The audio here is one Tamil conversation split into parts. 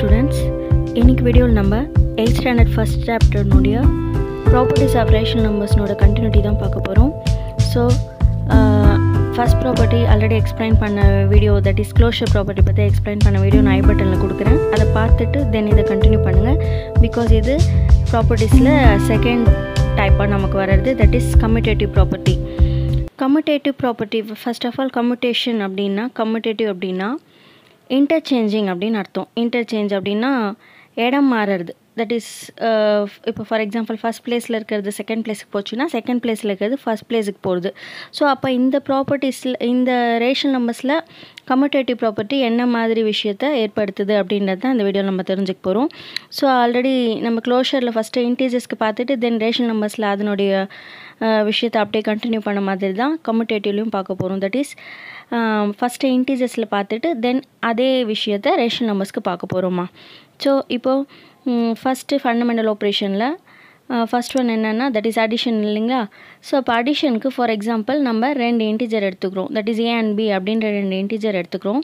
ஸ்டூடெண்ட்ஸ் இன்றைக்கி வீடியோவில் நம்ம எயிட் ஸ்டாண்டர்ட் ஃபஸ்ட் சாப்டர்னுடைய ப்ராப்பர்ட்டிஸ் ஆஃப் ரேஷனல் நம்பர்ஸ்னோட கண்டினியூட்டி தான் பார்க்க போகிறோம் so first property already explain பண்ண வீடியோ த டிஸ்க்ளோஷர் ப்ராப்பர்ட்டி பற்றி எக்ஸ்பிளைன் பண்ண வீடியோ நான் ஐ பட்டனில் கொடுக்குறேன் அதை பார்த்துட்டு தென் இதை கண்டினியூ பண்ணுங்கள் பிகாஸ் இது ப்ராப்பர்ட்டிஸில் செகண்ட் டைப்பாக நமக்கு வர்றது that is commutative property commutative property first of all commutation அப்படின்னா கம்யூட்டேட்டிவ் அப்படின்னா இன்டர்சேஞ்சிங் அப்படின்னு அர்த்தம் இன்டர்சேஞ்ச் அப்படின்னா இடம் மாறுறது தட் இஸ் இப்போ ஃபார் எக்ஸாம்பிள் ஃபஸ்ட் பிளேஸில் இருக்கிறது செகண்ட் பிளேஸுக்கு போச்சுன்னா செகண்ட் பிளேஸில் இருக்கிறது ஃபஸ்ட் பிளேஸுக்கு போகிறது ஸோ அப்போ இந்த ப்ராப்பர்ட்டிஸில் இந்த ரேஷன் நம்பர்ஸில் கம்யூட்டேட்டிவ் ப்ராப்பர்ட்டி என்ன மாதிரி விஷயத்தை ஏற்படுத்துது அப்படின்றது தான் இந்த வீடியோவில் நம்ம தெரிஞ்சுக்க போகிறோம் ஸோ ஆல்ரெடி நம்ம க்ளோஷரில் ஃபஸ்ட்டு இன்டீஜர்ஸ்க்கு பார்த்துட்டு தென் ரேஷன் நம்பர்ஸில் அதனுடைய விஷயத்தை அப்படியே கண்டினியூ பண்ண மாதிரி தான் கம்யூட்டேட்டிவ்லையும் பார்க்க போகிறோம் தட் இஸ் ஃபஸ்ட்டு இன்டீஜர்ஸில் பார்த்துட்டு தென் அதே விஷயத்தை ரேஷன் நம்பர்ஸ்க்கு பார்க்க போகிறோமா ஸோ இப்போது ஃபஸ்ட்டு ஃபண்டமெண்டல் ஆப்ரேஷனில் ஃபஸ்ட் ஒன் என்னென்னா தட் இஸ் அடிஷன் இல்லைங்களா ஸோ அப்போ அடிஷனுக்கு ஃபார் எக்ஸாம்பிள் நம்ம ரெண்டு இன்டிஜர் எடுத்துக்கிறோம் that is A and B அப்படின்ற ரெண்டு இன்டிஜர் எடுத்துக்கிறோம்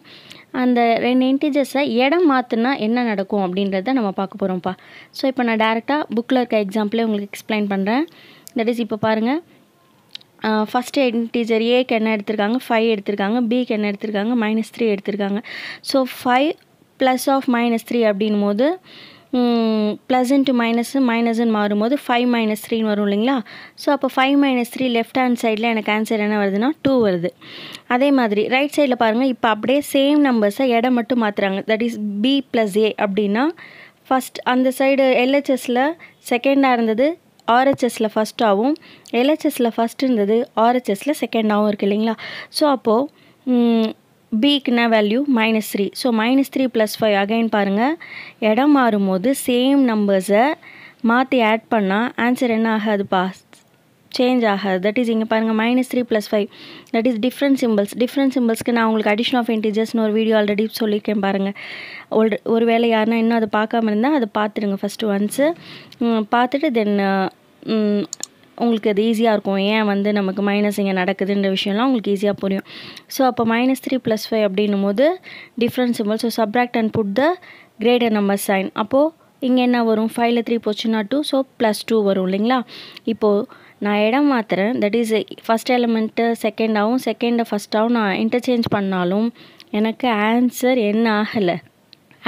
அந்த ரெண்டு இன்டிஜர்ஸை இடம் மாற்றினா என்ன நடக்கும் அப்படின்றத நம்ம பார்க்க போகிறோம்ப்பா ஸோ இப்போ நான் டேரெக்டாக புக்கில் இருக்க எக்ஸாம்பிளே உங்களுக்கு எக்ஸ்பிளைன் பண்ணுறேன் தட் இஸ் இப்போ பாருங்கள் ஃபஸ்ட்டு இன்டீஜர் ஏக்கு என்ன எடுத்திருக்காங்க ஃபைவ் எடுத்திருக்காங்க பிக்கு என்ன எடுத்திருக்காங்க மைனஸ் த்ரீ எடுத்திருக்காங்க so five plus of minus three அப்படின் போது ப்ளஸ் இன்ட்டு மைனஸு மைனஸ்ன்னு மாறும்போது ஃபைவ் மைனஸ் த்ரீன்னு வரும் இல்லைங்களா ஸோ அப்போ five minus three left hand சைடில் எனக்கு ஆன்சர் என்ன வருதுன்னா டூ வருது அதே மாதிரி ரைட் சைடில் பாருங்கள் இப்போ அப்படியே சேம் நம்பர்ஸை இடம் மட்டும் மாற்றுறாங்க that is B plus A அப்படின்னா ஃபஸ்ட் அந்த சைடு எல்ஹெச்எஸில் செகண்டாக இருந்தது ஆர்ஹெச்எஸில் ஃபஸ்ட்டாகவும் எல்ஹெச்எஸில் ஃபஸ்ட் இருந்தது ஆர்ஹெச்எஸில் செகண்டாகவும் இருக்குது இல்லைங்களா ஸோ அப்போது பிக்குனா value minus three so minus three plus five again பாருங்கள் இடம் மாறும்போது சேம் நம்பர்ஸை மாற்றி ஆட் பண்ணால் ஆன்சர் என்ன ஆகாது ஆகாதுப்பா சேஞ்ச் ஆகாது தட் இஸ் இங்கே பாருங்கள் minus three plus five that is different symbols different சிம்பிள்ஸ்க்கு நான் உங்களுக்கு அடிஷன் ஆஃப் இன்டீஜர்ஸ்னு ஒரு வீடியோ ஆல்ரெடி சொல்லியிருக்கேன் பாருங்கள் ஒரு ஒரு வேலை யாருன்னா இன்னும் அதை பார்க்காம இருந்தால் அதை பார்த்துருங்க ஃபஸ்ட்டு ஒன்ஸு பார்த்துட்டு தென் உங்களுக்கு அது ஈஸியாக இருக்கும் ஏன் வந்து நமக்கு மைனஸ் இங்கே நடக்குதுன்ற விஷயம்லாம் உங்களுக்கு ஈஸியாக புரியும் ஸோ அப்போ மைனஸ் த்ரீ ப்ளஸ் ஃபைவ் அப்படின்னும் போது different symbol so subtract and put the greater number sign அப்போது இங்கே என்ன வரும் ஃபைவ்ல த்ரீ போச்சுன்னா டூ ஸோ ப்ளஸ் டூ வரும் இல்லைங்களா இப்போது நான் இடம் மாற்றுறேன் தட் இஸ் ஃபஸ்ட் எலமெண்ட்டு செகண்டாகவும் செகண்டை ஃபஸ்ட்டாகவும் நான் இன்டர்சேஞ்ச் பண்ணாலும் எனக்கு ஆன்சர் என்ன ஆகலை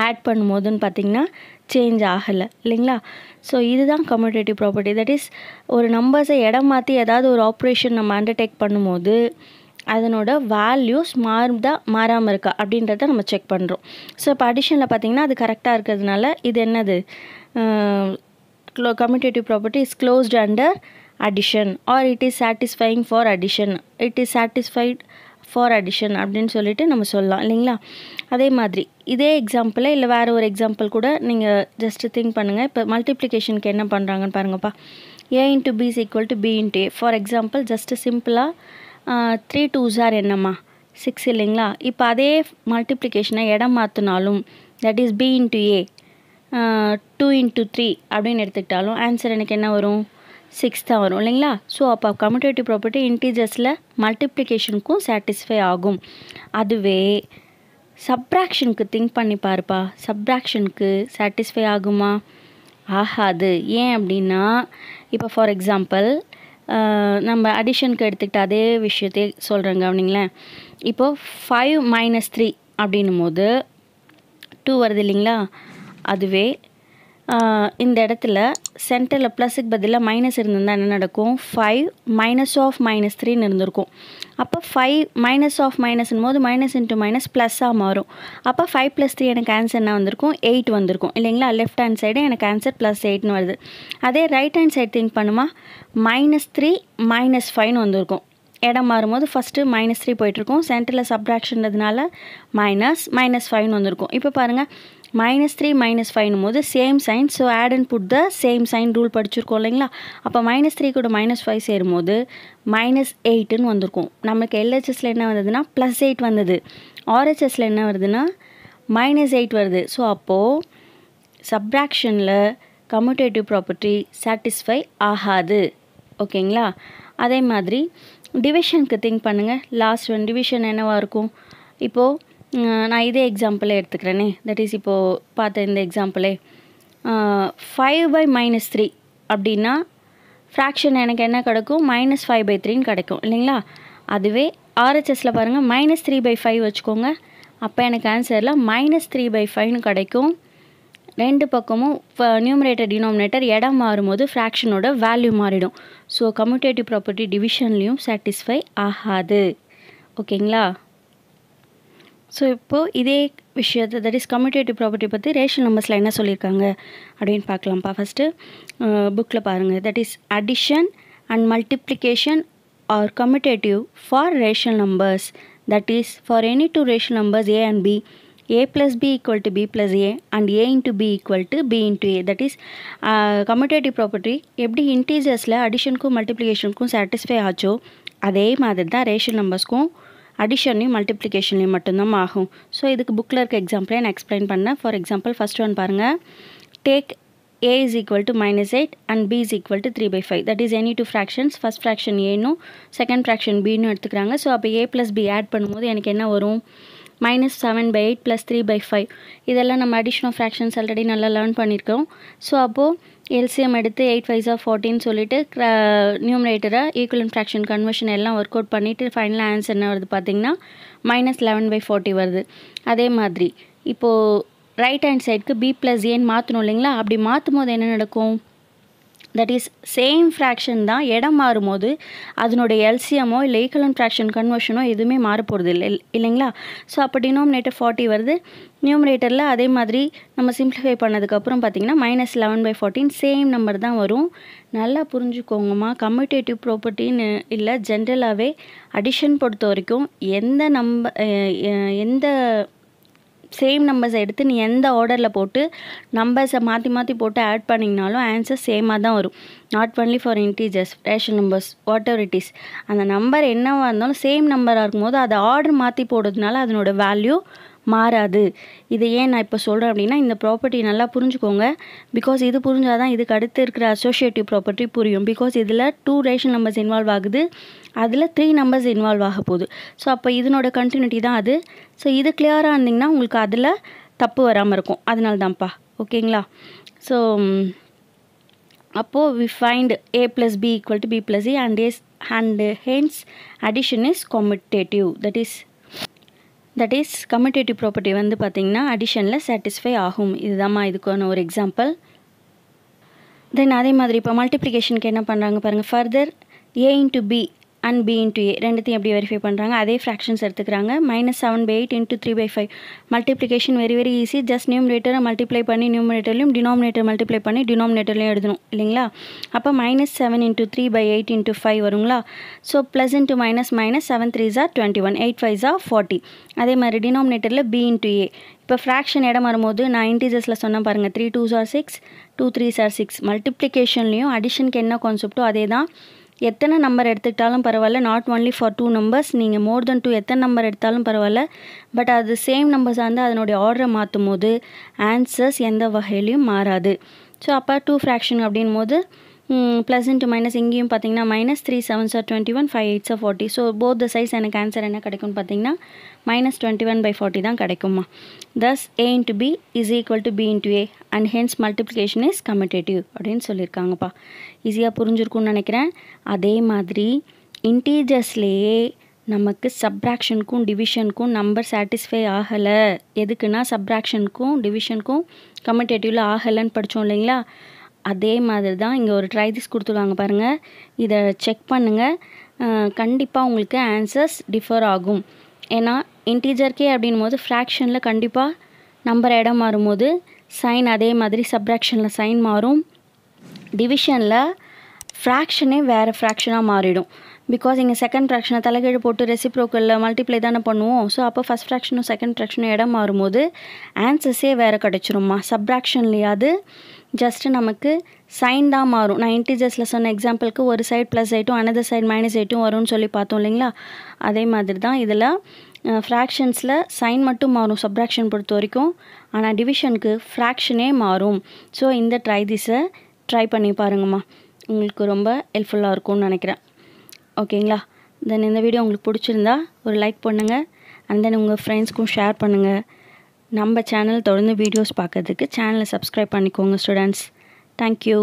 ஆட் பண்ணும்போதுன்னு பார்த்தீங்கன்னா சேஞ்ச் ஆகலை இல்லைங்களா ஸோ இதுதான் கம்யூட்டேட்டிவ் ப்ராப்பர்ட்டி தட் இஸ் ஒரு நம்பர்ஸை இடம் மாற்றி ஏதாவது ஒரு ஆப்ரேஷன் நம்ம அண்டர்டேக் பண்ணும்போது அதனோட வேல்யூஸ் மாறுதா மாறாமல் இருக்கா அப்படின்றத நம்ம செக் பண்ணுறோம் ஸோ இப்போ அடிஷனில் பார்த்தீங்கன்னா அது கரெக்டாக இருக்கிறதுனால இது என்னது க்ளோ commutative property is closed under addition or it is satisfying for addition it is satisfied for addition அப்படின்னு சொல்லிட்டு நம்ம சொல்லலாம் இல்லைங்களா அதே மாதிரி இதே எக்ஸாம்பிளே இல்லை வேறு ஒரு எக்ஸாம்பிள் கூட நீங்கள் ஜஸ்ட்டு திங்க் பண்ணுங்கள் இப்போ மல்டிப்ளிகேஷனுக்கு என்ன பண்ணுறாங்கன்னு பாருங்கப்பா A into B is equal to B into A for example just சிம்பிளாக த்ரீ டூ ஜார் என்னம்மா சிக்ஸ் இல்லைங்களா இப்போ அதே மல்டிப்ளிகேஷனை இடம் மாற்றினாலும் that is B into A two into three அப்படின்னு எடுத்துக்கிட்டாலும் ஆன்சர் எனக்கு என்ன வரும் சிக்ஸ் தான் வரும் இல்லைங்களா ஸோ அப்போ கம்யூட்டேட்டிவ் ப்ராப்பர்ட்டி இன்டீஜர்ஸில் மல்டிப்ளிகேஷனுக்கும் சாட்டிஸ்ஃபை ஆகும் அதுவே சப்ராக்ஷனுக்கு திங்க் பண்ணி பாருப்பா சப்ராக்ஷனுக்கு சாட்டிஸ்ஃபை ஆகுமா ஆகாது ஏன் அப்படின்னா இப்போ ஃபார் எக்ஸாம்பிள் நம்ம அடிஷனுக்கு எடுத்துக்கிட்ட அதே விஷயத்தை சொல்கிறேன் கவனிங்களேன் இப்போது ஃபைவ் மைனஸ் த்ரீ அப்படின்னும் போது டூ வருது இல்லைங்களா அதுவே இந்த இடத்துல சென்டரில் ப்ளஸுக்கு பதிலாக மைனஸ் இருந்திருந்தால் என்ன நடக்கும் ஃபைவ் மைனஸ் ஆஃப் மைனஸ் த்ரீன்னு இருந்திருக்கும் அப்போ ஃபைவ் மைனஸ் ஆஃப் மைனஸ்ன்னு போது மைனஸ் இன்ட்டு மைனஸ் ப்ளஸ்ஸாக மாறும் அப்போ ஃபைவ் ப்ளஸ் த்ரீ எனக்கு ஆன்சர் என்ன வந்திருக்கும் எயிட் வந்திருக்கும் இல்லைங்களா லெஃப்ட் ஹேண்ட் சைடு எனக்கு ஆன்சர் ப்ளஸ் எயிட்னு வருது அதே ரைட் ஹேண்ட் சைடு திங்க் பண்ணுமா மைனஸ் த்ரீ மைனஸ் ஃபைவ்னு வந்திருக்கும் இடம் மாறும்போது ஃபஸ்ட்டு மைனஸ் த்ரீ போயிட்டுருக்கும் சென்டரில் சப்ட்ராக்ஷன்றதுனால மைனஸ் மைனஸ் ஃபைவ்னு வந்திருக்கும் இப்போ பாருங்கள் மைனஸ் த்ரீ மைனஸ் ஃபைவ்னும் போது same sign so add and put the same sign rule படிச்சிருக்கோம் இல்லைங்களா அப்போ மைனஸ் த்ரீ கூட மைனஸ் ஃபைவ் சேரும் போது மைனஸ் எயிட்டுன்னு வந்திருக்கும் நமக்கு எல்ஹெச்எஸில் என்ன வந்ததுன்னா ப்ளஸ் எயிட் வந்தது ஆர்ஹெச்எஸில் என்ன வருதுன்னா மைனஸ் எயிட் வருது ஸோ அப்போது சப்ராக்ஷனில் கம்யூட்டேட்டிவ் ப்ராப்பர்ட்டி சாட்டிஸ்ஃபை ஆகாது ஓகேங்களா அதே மாதிரி டிவிஷனுக்கு திங்க் பண்ணுங்கள் லாஸ்ட் ஒன் டிவிஷன் என்னவாக இருக்கும் இப்போது நான் இதே எக்ஸாம்பிளே எடுத்துக்கிறேனே தட் இஸ் இப்போது பார்த்த இந்த எக்ஸாம்பிளே ஃபைவ் பை மைனஸ் த்ரீ அப்படின்னா ஃப்ராக்ஷன் எனக்கு என்ன கிடைக்கும் மைனஸ் ஃபைவ் பை த்ரீன்னு கிடைக்கும் இல்லைங்களா அதுவே ஆர்ஹெச்எஸில் பாருங்கள் மைனஸ் த்ரீ பை ஃபைவ் வச்சுக்கோங்க அப்போ எனக்கு ஆன்சரில் மைனஸ் த்ரீ பை ஃபைவ்னு கிடைக்கும் ரெண்டு பக்கமும் நியூமரேட்டர் டினாமினேட்டர் இடம் மாறும்போது ஃப்ராக்ஷனோட வேல்யூ மாறிடும் ஸோ கம்யூட்டேட்டிவ் ப்ராப்பர்ட்டி டிவிஷன்லேயும் சாட்டிஸ்ஃபை ஆகாது ஓகேங்களா ஸோ இப்போது இதே விஷயத்தை தட் இஸ் கம்யூட்டேட்டிவ் ப்ராப்பர்ட்டி பற்றி ரேஷன் நம்பர்ஸில் என்ன சொல்லியிருக்காங்க அப்படின்னு பார்க்கலாம்ப்பா ஃபஸ்ட்டு புக்கில் பாருங்கள் that is addition and multiplication are commutative for rational numbers that is for any two rational numbers A and B A plus B equal to b plus a and a into b equal to b into a that is commutative uh, property எப்படி இன்டீஜர்ஸில் அடிஷனுக்கும் மல்டிப்ளிகேஷனுக்கும் சாட்டிஸ்ஃபை ஆச்சோ அதே மாதிரி தான் ரேஷன் நம்பர்ஸ்க்கும் அடிஷன்லையும் மல்டிப்ளிகேஷன்லையும் மட்டும்தான் ஆகும் ஸோ இதுக்கு புக்கில் இருக்க எக்ஸாம்பிளே நான் எக்ஸ்பிளைன் பண்ணேன் ஃபார் எக்ஸாம்பிள் ஃபஸ்ட் ஒன் பாருங்கள் take a is equal to minus 8 and b is equal to 3 by 5 that is any two fractions first fraction a னும் second fraction எடுத்துக்கிறாங்க ஸோ அப்போ ஏ ப்ளஸ் பி ஆட் பண்ணும்போது எனக்கு என்ன வரும் minus seven by eight plus three by five இதெல்லாம் நம்ம அடிஷ்னல் ஃப்ராக்ஷன்ஸ் ஆல்ரெடி நல்லா லேர்ன் பண்ணியிருக்கோம் ஸோ அப்போது எல்சிஎம் எடுத்து எயிட் ஃபைவ் ஆஃப் ஃபோர்ட்டின்னு சொல்லிட்டு நியூமரேட்டரை ஈக்குவலன் ஃப்ராக்ஷன் கன்வர்ஷன் எல்லாம் ஒர்க் அவுட் பண்ணிவிட்டு ஃபைனல் ஆன்சர் என்ன வருது பார்த்திங்கன்னா மைனஸ் லெவன் பை ஃபோர்ட்டி வருது அதே மாதிரி இப்போது ரைட் ஹேண்ட் சைடுக்கு பி ப்ளஸ் ஏன்னு மாற்றணும் இல்லைங்களா அப்படி மாற்றும் போது என்ன நடக்கும் தட் இஸ் சேம் ஃப்ராக்ஷன் தான் இடம் மாறும்போது அதனுடைய எல்சியமோ இல்லை ஈக்குவலன் ஃப்ராக்ஷன் கன்வர்ஷனோ எதுவுமே மாற போகிறது இல்லை இல்லைங்களா ஸோ அப்போ டினோமினேட்டர் ஃபார்ட்டி வருது நியூமினேட்டரில் அதே மாதிரி நம்ம சிம்ப்ளிஃபை பண்ணதுக்கப்புறம் பார்த்திங்கன்னா minus eleven by fourteen same number தான் வரும் நல்லா புரிஞ்சுக்கோங்கம்மா கம்யூட்டேட்டிவ் ப்ராப்பர்ட்டின்னு இல்லை ஜென்ரலாகவே அடிஷன் பொறுத்த வரைக்கும் எந்த நம்ப எந்த சேம் நம்பர்ஸை எடுத்து நீ எந்த ஆர்டரில் போட்டு நம்பர்ஸை மாற்றி மாற்றி போட்டு ஆட் பண்ணிங்கனாலும் ஆன்சர் சேமாக தான் வரும் not only for integers rational numbers whatever it is அந்த நம்பர் என்னவாக இருந்தாலும் சேம் நம்பராக இருக்கும்போது அதை ஆர்டர் மாற்றி போடுறதுனால அதனோட வேல்யூ மாறாது இது ஏன் நான் இப்போ சொல்கிறேன் அப்படின்னா இந்த ப்ராப்பர்ட்டி நல்லா புரிஞ்சுக்கோங்க பிகாஸ் இது புரிஞ்சால் தான் இதுக்கு அடுத்து இருக்கிற அசோசியேட்டிவ் ப்ராப்பர்ட்டி புரியும் பிகாஸ் இதில் டூ ரேஷன் நம்பர்ஸ் இன்வால்வ் ஆகுது அதில் த்ரீ நம்பர்ஸ் இன்வால்வ் ஆக போகுது ஸோ அப்போ இதனோட கண்டினியூட்டி தான் அது ஸோ இது கிளியராக இருந்திங்கன்னா உங்களுக்கு அதில் தப்பு வராமல் இருக்கும் அதனால தான்ப்பா ஓகேங்களா ஸோ அப்போது we find A plus B equal to B plus A and is and hence addition is commutative that is that is commutative property வந்து பார்த்திங்கன்னா அடிஷனில் சாட்டிஸ்ஃபை ஆகும் இதுதாம்மா இதுக்கான ஒரு எக்ஸாம்பிள் தென் அதே மாதிரி இப்போ மல்டிப்ளிகேஷனுக்கு என்ன பண்ணுறாங்க பாருங்கள் further A into B and B into A ரெண்டுத்தையும் எப்படி வெரிஃபை பண்ணுறாங்க அதே ஃப்ராக்ஷன்ஸ் எடுத்துக்கிறாங்க minus seven by eight into three by five multiplication very very easy just நியூமினேட்டரை மல்டிப்ளை பண்ணி நியூமினேட்டர்லையும் டினாமினேட்டர் மல்டிப்ளை பண்ணி டினாமினேட்டர்லையும் எழுதணும் இல்லைங்களா அப்போ minus seven into three by eight into five வருங்களா so plus into minus minus seven three ஜா டுவெண்ட்டி ஒன் எயிட் ஃபைவ் ஜா ஃபார்ட்டி அதே மாதிரி டினாமினேட்டரில் பி இன்ட்டு ஏ இப்போ ஃப்ராக்ஷன் இடம் வரும்போது நான் இன்டீஜர்ஸில் சொன்ன பாருங்கள் three twos are six two threes are six மல்டிப்ளிகேஷன்லேயும் அடிஷனுக்கு என்ன கான்செப்டோ அதே தான் எத்தனை நம்பர் எடுத்துக்கிட்டாலும் பரவாயில்ல not only for two numbers நீங்கள் மோர் தென் டூ எத்தனை நம்பர் எடுத்தாலும் பரவாயில்ல பட் அது சேம் நம்பர்ஸாக இருந்தால் அதனுடைய ஆர்டரை மாற்றும் போது ஆன்சர்ஸ் எந்த வகையிலையும் மாறாது ஸோ அப்போ டூ ஃப்ராக்ஷன் அப்படின் போது ப்ளஸ் இன்ட்டு மைனஸ் இங்கேயும் பார்த்தீங்கன்னா மைனஸ் த்ரீ செவன் சார் டுவெண்ட்டி ஒன் ஃபைவ் எயிட் சார் ஃபார்ட்டி ஸோ போத் த சைஸ் எனக்கு ஆன்சர் என்ன கிடைக்கும்னு பார்த்தீங்கன்னா minus twenty one by forty தான் கிடைக்குமா thus A into B is equal to B into A and hence multiplication is commutative அப்படின்னு சொல்லியிருக்காங்கப்பா ஈஸியாக புரிஞ்சிருக்கும்னு நினைக்கிறேன் அதே மாதிரி இன்டீஜர்ஸ்லேயே நமக்கு சப்ராக்ஷனுக்கும் டிவிஷனுக்கும் நம்பர் சாட்டிஸ்ஃபை ஆகலை எதுக்குன்னா சப்ராக்ஷனுக்கும் டிவிஷனுக்கும் கமிட்டேட்டிவில் ஆகலைன்னு படித்தோம் இல்லைங்களா அதே மாதிரி தான் இங்கே ஒரு ட்ரை திஸ் கொடுத்துருவாங்க பாருங்கள் இதை செக் பண்ணுங்கள் கண்டிப்பாக உங்களுக்கு ஆன்சர்ஸ் டிஃபர் ஆகும் ஏன்னா இன்டீஜர்க்கே அப்படின் போது ஃப்ராக்ஷனில் கண்டிப்பாக நம்பர் இடம் மாறும்போது சைன் அதே மாதிரி சப்ராக்ஷனில் சைன் மாறும் டிவிஷனில் ஃப்ராக்ஷனே வேறு ஃப்ராக்ஷனாக மாறிடும் பிகாஸ் இங்கே செகண்ட் ஃப்ராக்ஷனை தலைகீழ் போட்டு ரெசிப்ரோக்கலில் மல்டிப்ளை தானே பண்ணுவோம் ஸோ அப்போ ஃபஸ்ட் ஃப்ராக்ஷனும் செகண்ட் ஃப்ராக்ஷனும் இடம் மாறும்போது ஆன்சர்ஸே வேறு கிடச்சிரும்மா சப்ராக்ஷன்லையாவது ஜஸ்ட்டு நமக்கு சைன் தான் மாறும் நான் இன்டீஜர்ஸில் சொன்ன எக்ஸாம்பிளுக்கு ஒரு சைட் ப்ளஸ் எயிட்டும் அனதர் சைட் மைனஸ் எயிட்டும் வரும்னு சொல்லி பார்த்தோம் இல்லைங்களா அதே மாதிரி தான் இதில் ஃப்ராக்ஷன்ஸில் சைன் மட்டும் மாறும் சப்ராக்ஷன் பொறுத்த வரைக்கும் ஆனால் டிவிஷனுக்கு ஃப்ராக்ஷனே மாறும் ஸோ இந்த ட்ரை திஸை ட்ரை பண்ணி பாருங்கம்மா உங்களுக்கு ரொம்ப ஹெல்ப்ஃபுல்லாக இருக்கும்னு நினைக்கிறேன் ஓகேங்களா தென் இந்த வீடியோ உங்களுக்கு பிடிச்சிருந்தா ஒரு லைக் பண்ணுங்கள் அண்ட் தென் உங்கள் ஃப்ரெண்ட்ஸ்க்கும் ஷேர் பண்ணுங்கள் நம்ம சேனல் தொடர்ந்து வீடியோஸ் பார்க்குறதுக்கு சேனலை சப்ஸ்கிரைப் பண்ணிக்கோங்க ஸ்டூடெண்ட்ஸ் தேங்க்யூ